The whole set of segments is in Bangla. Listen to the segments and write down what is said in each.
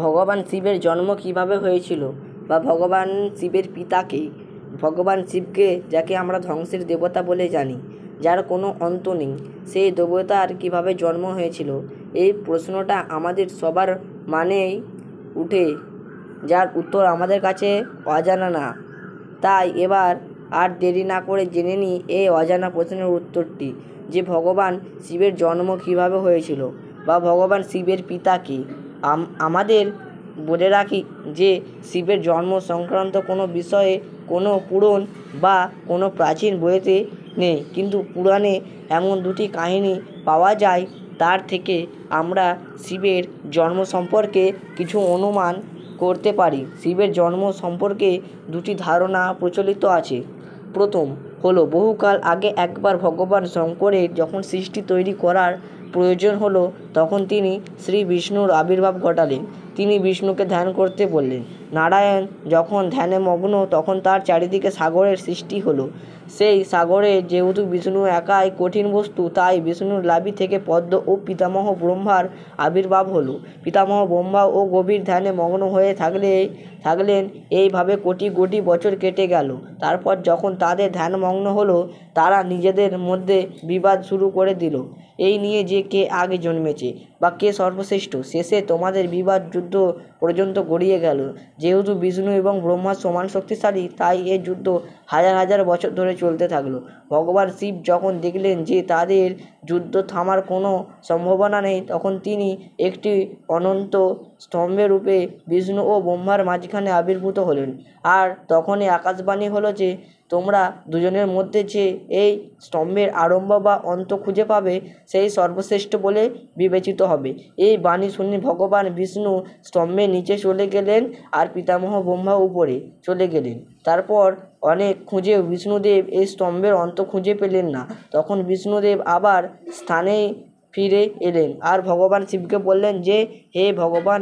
ভগবান শিবের জন্ম কীভাবে হয়েছিল বা ভগবান শিবের পিতাকে ভগবান শিবকে যাকে আমরা ধ্বংসের দেবতা বলে জানি যার কোনো অন্ত নেই সেই দেবতার কীভাবে জন্ম হয়েছিল এই প্রশ্নটা আমাদের সবার মানেই উঠে যার উত্তর আমাদের কাছে অজানা না তাই এবার আর দেরি না করে জেনে নিই এই অজানা প্রশ্নের উত্তরটি যে ভগবান শিবের জন্ম কিভাবে হয়েছিল বা ভগবান শিবের পিতা কী আমাদের বলে রাখি যে শিবের জন্ম সংক্রান্ত কোনো বিষয়ে কোনো পুরন বা কোনো প্রাচীন বইতে নেই কিন্তু পুরাণে এমন দুটি কাহিনী পাওয়া যায় তার থেকে আমরা শিবের জন্ম সম্পর্কে কিছু অনুমান করতে পারি শিবের জন্ম সম্পর্কে দুটি ধারণা প্রচলিত আছে প্রথম হলো বহুকাল আগে একবার ভগবান শঙ্করের যখন সৃষ্টি তৈরি করার প্রয়োজন হল তখন তিনি শ্রী বিষ্ণুর আবির্ভাব ঘটালেন তিনি বিষ্ণুকে ধ্যান করতে বললেন নারায়ণ যখন ধ্যানে মগ্ন তখন তার চারিদিকে সাগরের সৃষ্টি হলো সেই সাগরে যেহেতু বিষ্ণু একাই কঠিন বস্তু তাই বিষ্ণুর লাবি থেকে পদ্ম ও পিতামহ ব্রহ্মার আবির্ভাব হলো পিতামহ ব্রহ্মা ও গভীর ধ্যানে মগ্ন হয়ে থাকলে থাকলেন এইভাবে কোটি কোটি বছর কেটে গেল তারপর যখন তাদের ধ্যানমগ্ন হলো তারা নিজেদের মধ্যে বিবাদ শুরু করে দিল এই নিয়ে যে কে আগে জন্মেছে বা কে সর্বশ্রেষ্ঠ শেষে তোমাদের বিবাদ যুদ্ধ পর্যন্ত গড়িয়ে গেল যেহেতু বিষ্ণু এবং ব্রহ্মা সমান শক্তিশালী তাই এ যুদ্ধ হাজার হাজার বছর ধরে চলতে থাকলো ভগবান শিব যখন দেখলেন যে তাদের যুদ্ধ থামার কোনো সম্ভাবনা নেই তখন তিনি একটি অনন্ত স্তম্ভের রূপে বিষ্ণু ও ব্রহ্মার মাঝখানে আবির্ভূত হলেন আর তখনই আকাশবাণী হলো যে তোমরা দুজনের মধ্যে যে এই স্তম্ভের আরম্ভ বা অন্ত খুঁজে পাবে সেই সর্বশ্রেষ্ঠ বলে বিবেচিত হবে এই বাণী শুনে ভগবান বিষ্ণু স্তম্ভের নিচে চলে গেলেন আর পিতামহ ব্রহ্মা উপরে চলে গেলেন তারপর অনেক খুঁজে বিষ্ণুদেব এই স্তম্ভের অন্ত খুঁজে পেলেন না তখন বিষ্ণুদেব আবার স্থানে ফিরে এলেন আর ভগবান শিবকে বললেন যে হে ভগবান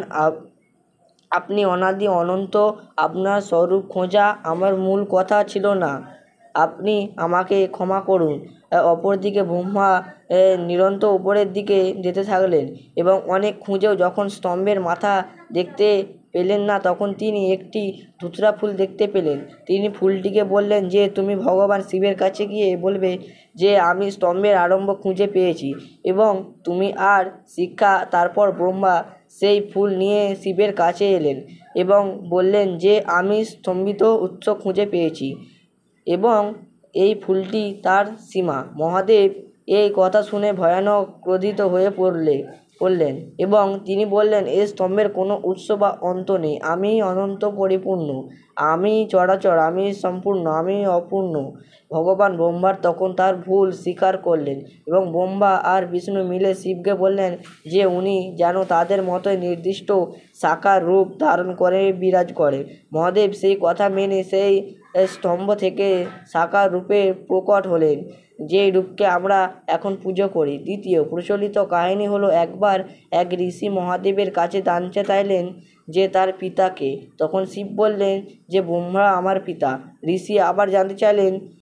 আপনি অনাদি অনন্ত আপনার স্বরূপ খোঁজা আমার মূল কথা ছিল না আপনি আমাকে ক্ষমা করুন অপরদিকে ব্রহ্মা নিরন্তর উপরের দিকে যেতে থাকলেন এবং অনেক খুঁজেও যখন স্তম্ভের মাথা দেখতে পেলেন না তখন তিনি একটি ধুতরা ফুল দেখতে পেলেন তিনি ফুলটিকে বললেন যে তুমি ভগবান শিবের কাছে গিয়ে বলবে যে আমি স্তম্ভের আরম্ভ খুঁজে পেয়েছি এবং তুমি আর শিক্ষা তারপর ব্রহ্মা সেই ফুল নিয়ে শিবের কাছে এলেন এবং বললেন যে আমি স্তম্ভিত উৎস খুঁজে পেয়েছি এবং এই ফুলটি তার সীমা মহাদেব এই কথা শুনে ভয়ানক ক্রোধিত হয়ে পড়লে পড়লেন এবং তিনি বললেন এ স্তম্ভের কোনো উৎস বা অন্ত নেই আমি অনন্ত পরিপূর্ণ আমি চড়াচর আমি সম্পূর্ণ আমি অপূর্ণ ভগবান ব্রহ্মার তখন তার ভুল স্বীকার করলেন এবং ব্রহ্মা আর বিষ্ণু মিলে শিবকে বললেন যে উনি যেন তাদের মতোই নির্দিষ্ট সাকার রূপ ধারণ করে বিরাজ করে মহাদেব সেই কথা মেনে সেই স্তম্ভ থেকে শাখা রূপে প্রকট হলেন যে রূপকে আমরা এখন পুজো করি দ্বিতীয় প্রচলিত কাহিনি হলো একবার এক ঋষি মহাদেবের কাছে দান চেতাইলেন যে তার পিতাকে তখন শিব বললেন যে ব্রহ্মা আমার পিতা ঋষি আবার জানতে চাইলেন